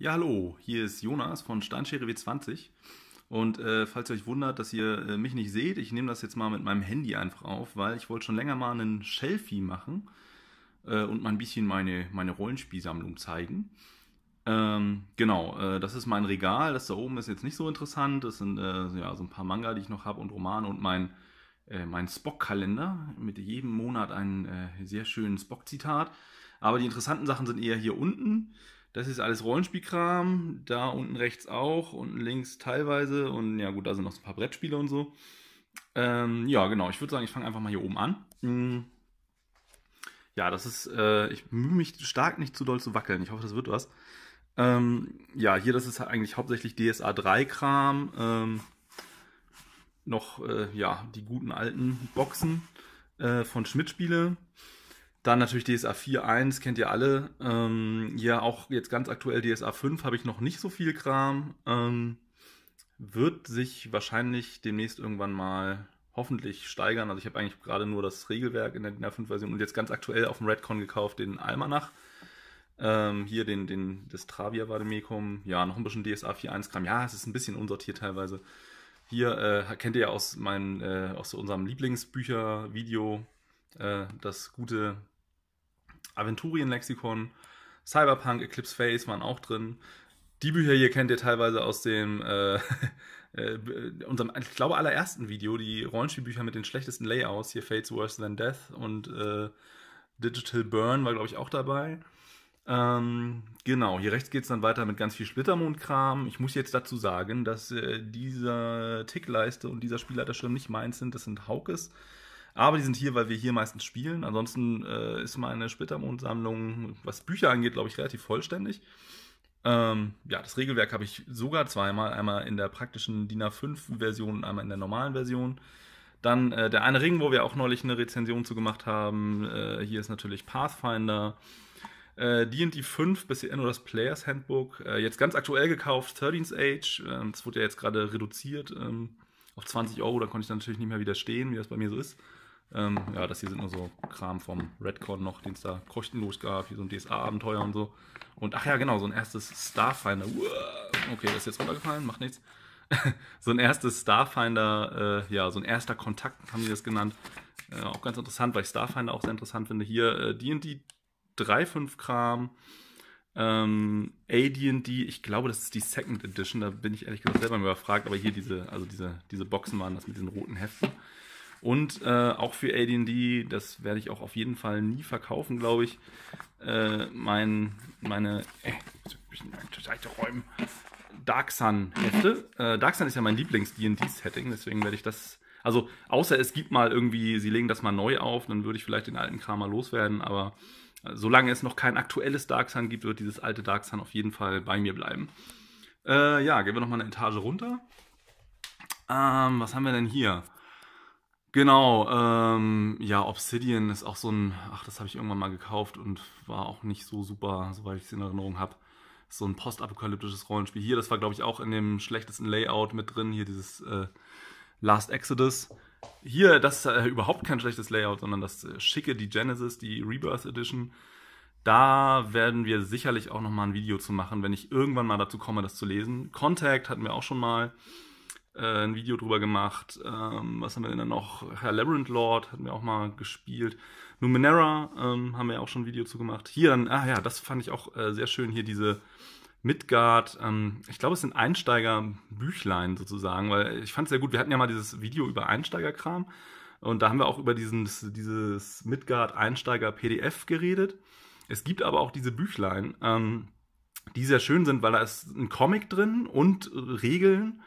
Ja, hallo, hier ist Jonas von Steinschere W20. Und äh, falls ihr euch wundert, dass ihr äh, mich nicht seht, ich nehme das jetzt mal mit meinem Handy einfach auf, weil ich wollte schon länger mal einen Shelfie machen äh, und mal ein bisschen meine, meine Rollenspielsammlung zeigen. Ähm, genau, äh, das ist mein Regal, das da oben ist jetzt nicht so interessant. Das sind äh, ja, so ein paar Manga, die ich noch habe und Romane und mein, äh, mein Spock-Kalender mit jedem Monat ein sehr schönen Spock-Zitat. Aber die interessanten Sachen sind eher hier unten. Das ist alles Rollenspielkram, da unten rechts auch, unten links teilweise und ja gut, da sind noch so ein paar Brettspiele und so. Ähm, ja, genau, ich würde sagen, ich fange einfach mal hier oben an. Mm. Ja, das ist, äh, ich bemühe mich stark nicht zu doll zu wackeln, ich hoffe, das wird was. Ähm, ja, hier, das ist eigentlich hauptsächlich DSA 3-Kram, ähm, noch, äh, ja, die guten alten Boxen äh, von Schmidt-Spiele. Dann natürlich DSA 4.1, kennt ihr alle. Ähm, ja, auch jetzt ganz aktuell DSA 5 habe ich noch nicht so viel Kram. Ähm, wird sich wahrscheinlich demnächst irgendwann mal hoffentlich steigern. Also ich habe eigentlich gerade nur das Regelwerk in der DNA 5 version und jetzt ganz aktuell auf dem Redcon gekauft den Almanach. Ähm, hier den, den, das Travia Vademecum. Ja, noch ein bisschen DSA 4.1-Kram. Ja, es ist ein bisschen unsortiert teilweise. Hier äh, kennt ihr ja aus, mein, äh, aus unserem Lieblingsbücher-Video äh, das gute Aventurien-Lexikon, Cyberpunk, Eclipse Phase waren auch drin. Die Bücher hier kennt ihr teilweise aus dem, äh, äh, unserem, ich glaube, allerersten Video, die Rollenspielbücher mit den schlechtesten Layouts, hier Fates Worse Than Death und äh, Digital Burn war, glaube ich, auch dabei. Ähm, genau, hier rechts geht es dann weiter mit ganz viel Splittermond-Kram. Ich muss jetzt dazu sagen, dass äh, diese Tickleiste und dieser Spielleiterschirm nicht meins sind, das sind Haukes. Aber die sind hier, weil wir hier meistens spielen. Ansonsten äh, ist meine Splittermond-Sammlung, was Bücher angeht, glaube ich, relativ vollständig. Ähm, ja, das Regelwerk habe ich sogar zweimal. Einmal in der praktischen DIN A5-Version und einmal in der normalen Version. Dann äh, der eine Ring, wo wir auch neulich eine Rezension zu gemacht haben. Äh, hier ist natürlich Pathfinder. D&D äh, 5 bis nur das Players Handbook. Äh, jetzt ganz aktuell gekauft, 13th Age. Ähm, das wurde ja jetzt gerade reduziert ähm, auf 20 Euro. Da konnte ich dann natürlich nicht mehr widerstehen, wie das bei mir so ist. Ähm, ja, das hier sind nur so Kram vom Redcon noch, den es da kostenlos gab, hier so ein DSA-Abenteuer und so. Und ach ja, genau, so ein erstes Starfinder. Uah, okay, das ist jetzt runtergefallen, macht nichts. so ein erstes Starfinder, äh, ja, so ein erster Kontakt haben die das genannt. Äh, auch ganz interessant, weil ich Starfinder auch sehr interessant finde. Hier D&D äh, 3.5 Kram, ähm, AD&D, ich glaube, das ist die Second Edition, da bin ich ehrlich gesagt selber mal überfragt, aber hier diese, also diese, diese Boxen waren das mit diesen roten Heften. Und äh, auch für AD&D, das werde ich auch auf jeden Fall nie verkaufen, glaube ich, äh, mein, meine äh, Seite räumen, Dark Sun Hefte. Äh, Dark Sun ist ja mein Lieblings-D&D-Setting, deswegen werde ich das, also außer es gibt mal irgendwie, sie legen das mal neu auf, dann würde ich vielleicht den alten Kram mal loswerden, aber äh, solange es noch kein aktuelles Dark Sun gibt, wird dieses alte Dark Sun auf jeden Fall bei mir bleiben. Äh, ja, gehen wir nochmal eine Etage runter. Ähm, was haben wir denn hier? Genau, ähm, ja, Obsidian ist auch so ein, ach, das habe ich irgendwann mal gekauft und war auch nicht so super, soweit ich es in Erinnerung habe. So ein postapokalyptisches Rollenspiel. Hier, das war, glaube ich, auch in dem schlechtesten Layout mit drin, hier dieses äh, Last Exodus. Hier, das ist äh, überhaupt kein schlechtes Layout, sondern das äh, schicke, die Genesis, die Rebirth Edition. Da werden wir sicherlich auch nochmal ein Video zu machen, wenn ich irgendwann mal dazu komme, das zu lesen. Contact hatten wir auch schon mal äh, ein Video drüber gemacht. Ähm, was haben wir denn da noch? Herr Labyrinth Lord hatten wir auch mal gespielt. Numenera ähm, haben wir ja auch schon ein Video zu gemacht. Hier dann, ah ja, das fand ich auch äh, sehr schön, hier diese Midgard. Ähm, ich glaube, es sind Einsteiger-Büchlein sozusagen, weil ich fand es sehr gut. Wir hatten ja mal dieses Video über Einsteigerkram. Und da haben wir auch über diesen, dieses Midgard-Einsteiger-PDF geredet. Es gibt aber auch diese Büchlein, ähm, die sehr schön sind, weil da ist ein Comic drin und äh, Regeln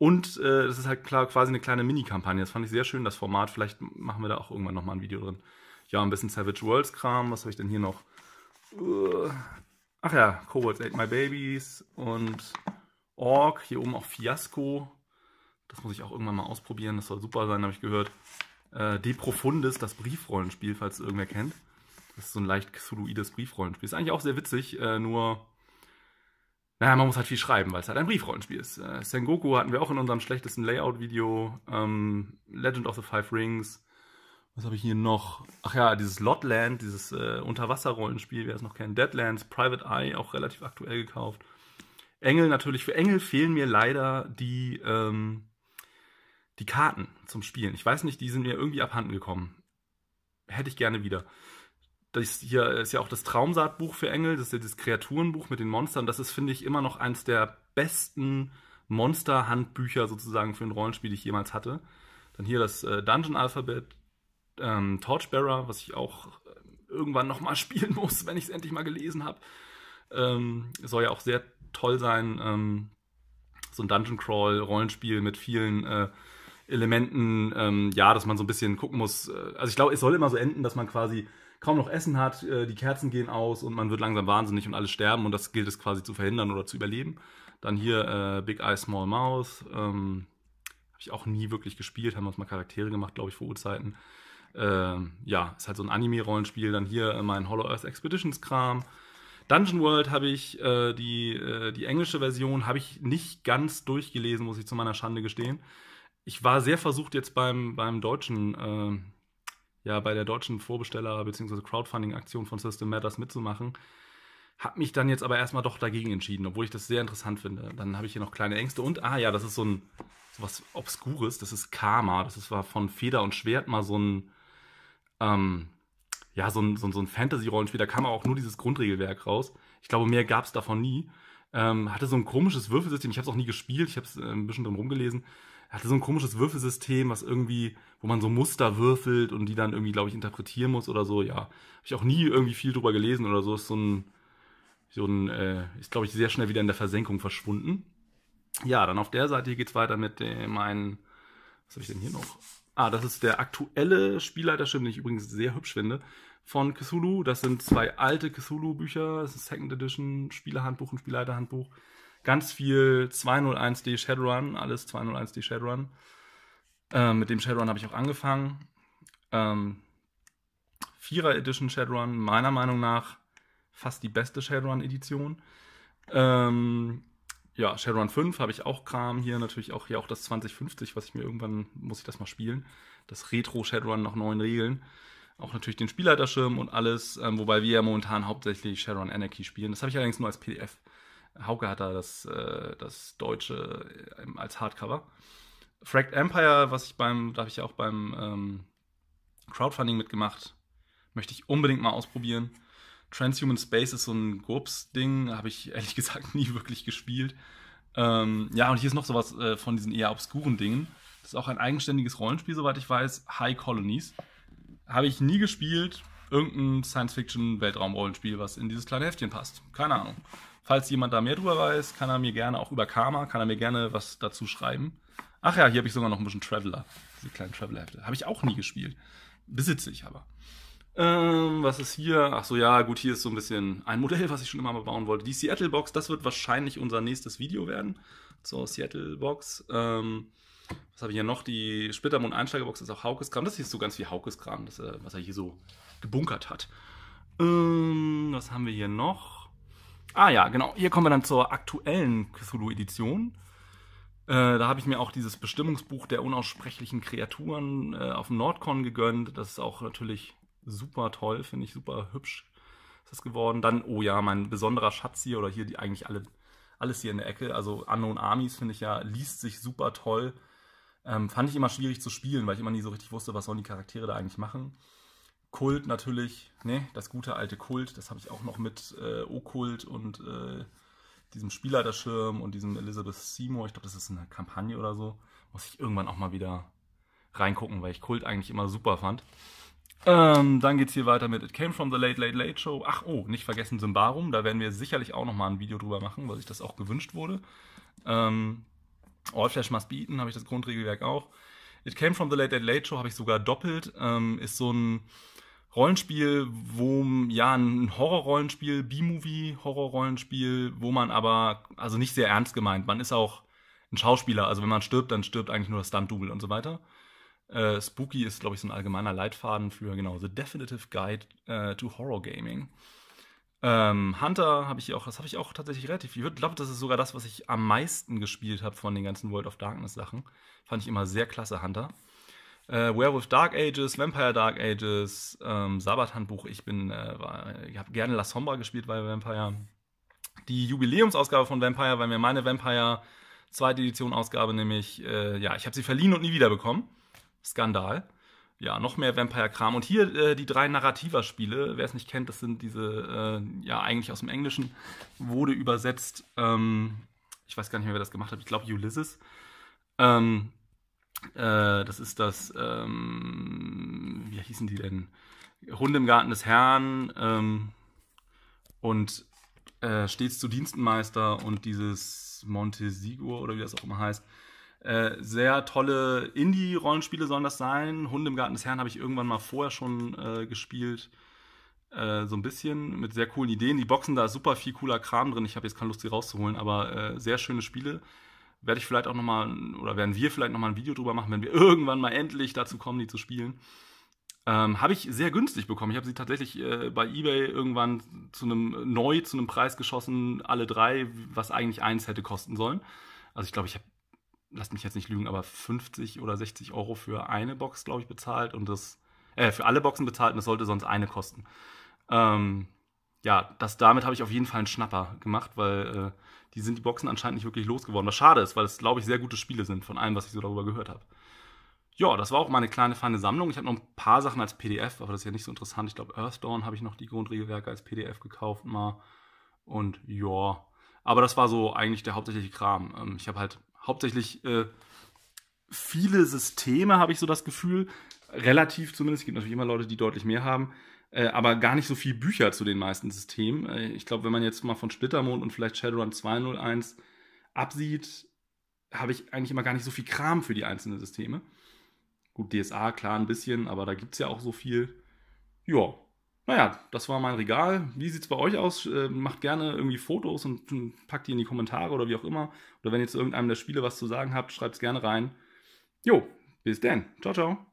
und äh, das ist halt klar quasi eine kleine Mini-Kampagne. Das fand ich sehr schön, das Format. Vielleicht machen wir da auch irgendwann nochmal ein Video drin. Ja, ein bisschen Savage Worlds Kram. Was habe ich denn hier noch? Uh, ach ja, Cowards Ate My Babies und Org. Hier oben auch Fiasco. Das muss ich auch irgendwann mal ausprobieren. Das soll super sein, habe ich gehört. Äh, De Profundis, das Briefrollenspiel, falls es irgendwer kennt. Das ist so ein leicht xyloides Briefrollenspiel. Ist eigentlich auch sehr witzig, äh, nur naja, man muss halt viel schreiben, weil es halt ein Briefrollenspiel ist. Äh, Sengoku hatten wir auch in unserem schlechtesten Layout-Video. Ähm, Legend of the Five Rings. Was habe ich hier noch? Ach ja, dieses Lotland, dieses äh, Unterwasser-Rollenspiel, wer es noch kennt. Deadlands, Private Eye, auch relativ aktuell gekauft. Engel natürlich. Für Engel fehlen mir leider die, ähm, die Karten zum Spielen. Ich weiß nicht, die sind mir irgendwie abhanden gekommen. Hätte ich gerne wieder das hier äh, ist ja auch das Traumsaatbuch für Engel, das ist ja das Kreaturenbuch mit den Monstern. Das ist, finde ich, immer noch eins der besten Monster-Handbücher sozusagen für ein Rollenspiel, die ich jemals hatte. Dann hier das äh, Dungeon Alphabet, ähm, Torchbearer, was ich auch äh, irgendwann nochmal spielen muss, wenn ich es endlich mal gelesen habe. Ähm, soll ja auch sehr toll sein. Ähm, so ein Dungeon Crawl, Rollenspiel mit vielen äh, Elementen, ähm, ja, dass man so ein bisschen gucken muss. Äh, also ich glaube, es soll immer so enden, dass man quasi kaum noch Essen hat, äh, die Kerzen gehen aus und man wird langsam wahnsinnig und alle sterben und das gilt es quasi zu verhindern oder zu überleben. Dann hier äh, Big Eye, Small Mouth. Ähm, Habe ich auch nie wirklich gespielt, haben uns mal Charaktere gemacht, glaube ich, vor Urzeiten. Ähm, ja, ist halt so ein Anime-Rollenspiel. Dann hier äh, mein Hollow Earth Expeditions-Kram. Dungeon World habe ich äh, die, äh, die englische Version habe ich nicht ganz durchgelesen, muss ich zu meiner Schande gestehen. Ich war sehr versucht jetzt beim, beim deutschen ähm, ja bei der deutschen Vorbesteller- bzw. Crowdfunding-Aktion von System Matters mitzumachen. Habe mich dann jetzt aber erstmal doch dagegen entschieden, obwohl ich das sehr interessant finde. Dann habe ich hier noch kleine Ängste und, ah ja, das ist so ein, so was Obskures, das ist Karma. Das ist, war von Feder und Schwert mal so ein, ähm, ja, so ein, so ein, so ein Fantasy-Rollenspiel. Da kam auch nur dieses Grundregelwerk raus. Ich glaube, mehr gab es davon nie. Ähm, hatte so ein komisches Würfelsystem. Ich habe es auch nie gespielt. Ich habe es äh, ein bisschen drin rumgelesen hatte so ein komisches Würfelsystem, was irgendwie, wo man so Muster würfelt und die dann irgendwie, glaube ich, interpretieren muss oder so. Ja, habe ich auch nie irgendwie viel drüber gelesen oder so. Ist so ein, so ein, äh, ist glaube ich sehr schnell wieder in der Versenkung verschwunden. Ja, dann auf der Seite geht es weiter mit dem meinen, was habe ich denn hier noch? Ah, das ist der aktuelle Spielleiterschirm, den ich übrigens sehr hübsch finde, von Cthulhu. Das sind zwei alte Cthulhu-Bücher. Das ist Second Edition, Spielerhandbuch und Spielleiterhandbuch ganz viel 201D Shadowrun, alles 201D Shadowrun. Ähm, mit dem Shadowrun habe ich auch angefangen. Ähm, Vierer Edition Shadowrun, meiner Meinung nach fast die beste Shadowrun-Edition. Ähm, ja, Shadowrun 5 habe ich auch Kram hier, natürlich auch hier auch das 2050, was ich mir irgendwann, muss ich das mal spielen. Das Retro Shadowrun nach neuen Regeln. Auch natürlich den Spielleiterschirm und alles, ähm, wobei wir ja momentan hauptsächlich Shadowrun Anarchy spielen. Das habe ich allerdings nur als PDF. Hauke hat da das, äh, das Deutsche äh, als Hardcover. Fracked Empire, was ich beim, da habe ich ja auch beim ähm, Crowdfunding mitgemacht, möchte ich unbedingt mal ausprobieren. Transhuman Space ist so ein GURPS-Ding, habe ich ehrlich gesagt nie wirklich gespielt. Ähm, ja, und hier ist noch sowas äh, von diesen eher obskuren Dingen. Das ist auch ein eigenständiges Rollenspiel, soweit ich weiß. High Colonies. Habe ich nie gespielt. Irgendein Science-Fiction-Weltraum-Rollenspiel, was in dieses kleine Heftchen passt. Keine Ahnung. Falls jemand da mehr drüber weiß, kann er mir gerne auch über Karma, kann er mir gerne was dazu schreiben. Ach ja, hier habe ich sogar noch ein bisschen Traveler. Diese kleinen Traveler-Hefte. Habe ich auch nie gespielt. Besitze ich aber. Ähm, was ist hier? Ach so, ja, gut, hier ist so ein bisschen ein Modell, was ich schon immer mal bauen wollte. Die Seattle Box, das wird wahrscheinlich unser nächstes Video werden. Zur Seattle Box. Ähm, was habe ich hier noch? Die Splittermond Einsteigerbox ist auch Haukeskram. Das hier ist so ganz viel Haukeskram, das, äh, was er hier so gebunkert hat. Ähm, was haben wir hier noch? Ah ja, genau. Hier kommen wir dann zur aktuellen Cthulhu-Edition. Äh, da habe ich mir auch dieses Bestimmungsbuch der unaussprechlichen Kreaturen äh, auf dem Nordcon gegönnt. Das ist auch natürlich super toll, finde ich super hübsch ist das geworden. Dann, oh ja, mein besonderer Schatz hier oder hier die eigentlich alle, alles hier in der Ecke. Also Unknown Armies finde ich ja, liest sich super toll. Ähm, fand ich immer schwierig zu spielen, weil ich immer nie so richtig wusste, was sollen die Charaktere da eigentlich machen. Kult natürlich, ne, das gute alte Kult, das habe ich auch noch mit äh, o und äh, diesem Spielleiterschirm und diesem Elizabeth Seymour, ich glaube, das ist eine Kampagne oder so, muss ich irgendwann auch mal wieder reingucken, weil ich Kult eigentlich immer super fand. Ähm, dann es hier weiter mit It Came From The Late Late Late Show. Ach oh, nicht vergessen Symbarum, da werden wir sicherlich auch nochmal ein Video drüber machen, weil sich das auch gewünscht wurde. Ähm, All Flash Must Beaten habe ich das Grundregelwerk auch. It Came From The Late Late Late Show habe ich sogar doppelt, ähm, ist so ein Rollenspiel, wo ja ein Horrorrollenspiel, B-Movie Horrorrollenspiel, wo man aber also nicht sehr ernst gemeint. Man ist auch ein Schauspieler, also wenn man stirbt, dann stirbt eigentlich nur das Stunt Double und so weiter. Äh, Spooky ist glaube ich so ein allgemeiner Leitfaden für genau The Definitive Guide äh, to Horror Gaming. Ähm, Hunter habe ich auch, das habe ich auch tatsächlich relativ. Ich glaube, das ist sogar das, was ich am meisten gespielt habe von den ganzen World of Darkness Sachen. Fand ich immer sehr klasse Hunter. Äh, Werewolf Dark Ages, Vampire Dark Ages, ähm, Sabbat-Handbuch. Ich bin, äh, war, ich habe gerne La Sombra gespielt bei Vampire. Die Jubiläumsausgabe von Vampire, weil mir meine Vampire zweite Edition Ausgabe nämlich, äh, ja, ich habe sie verliehen und nie wiederbekommen. Skandal. Ja, noch mehr Vampire-Kram. Und hier äh, die drei Narrativer-Spiele. Wer es nicht kennt, das sind diese, äh, ja, eigentlich aus dem Englischen, wurde übersetzt. Ähm, ich weiß gar nicht mehr, wer das gemacht hat. Ich glaube, Ulysses. Ähm, äh, das ist das, ähm, wie hießen die denn? Hunde im Garten des Herrn ähm, und äh, stets zu Dienstenmeister und dieses Montesigur oder wie das auch immer heißt. Äh, sehr tolle Indie-Rollenspiele sollen das sein. Hunde im Garten des Herrn habe ich irgendwann mal vorher schon äh, gespielt. Äh, so ein bisschen mit sehr coolen Ideen. Die Boxen, da ist super viel cooler Kram drin. Ich habe jetzt keine Lust, sie rauszuholen, aber äh, sehr schöne Spiele werde ich vielleicht auch nochmal, oder werden wir vielleicht nochmal ein Video drüber machen, wenn wir irgendwann mal endlich dazu kommen, die zu spielen. Ähm, habe ich sehr günstig bekommen. Ich habe sie tatsächlich äh, bei eBay irgendwann zu einem neu zu einem Preis geschossen, alle drei, was eigentlich eins hätte kosten sollen. Also ich glaube, ich habe, lasst mich jetzt nicht lügen, aber 50 oder 60 Euro für eine Box, glaube ich, bezahlt und das, äh, für alle Boxen bezahlt und das sollte sonst eine kosten. Ähm, ja, das, damit habe ich auf jeden Fall einen Schnapper gemacht, weil äh, die sind die Boxen anscheinend nicht wirklich losgeworden. Was schade ist, weil es, glaube ich, sehr gute Spiele sind, von allem, was ich so darüber gehört habe. Ja, das war auch meine kleine feine Sammlung. Ich habe noch ein paar Sachen als PDF, aber das ist ja nicht so interessant. Ich glaube, Earthdawn habe ich noch die Grundregelwerke als PDF gekauft mal. Und ja, aber das war so eigentlich der hauptsächliche Kram. Ähm, ich habe halt hauptsächlich äh, viele Systeme, habe ich so das Gefühl, relativ zumindest. Es gibt natürlich immer Leute, die deutlich mehr haben äh, aber gar nicht so viel Bücher zu den meisten Systemen. Äh, ich glaube, wenn man jetzt mal von Splittermond und vielleicht Shadowrun 201 absieht, habe ich eigentlich immer gar nicht so viel Kram für die einzelnen Systeme. Gut, DSA, klar, ein bisschen, aber da gibt es ja auch so viel. Ja, naja, das war mein Regal. Wie sieht es bei euch aus? Äh, macht gerne irgendwie Fotos und hm, packt die in die Kommentare oder wie auch immer. Oder wenn ihr zu irgendeinem der Spiele was zu sagen habt, schreibt es gerne rein. Jo, bis dann. Ciao, ciao.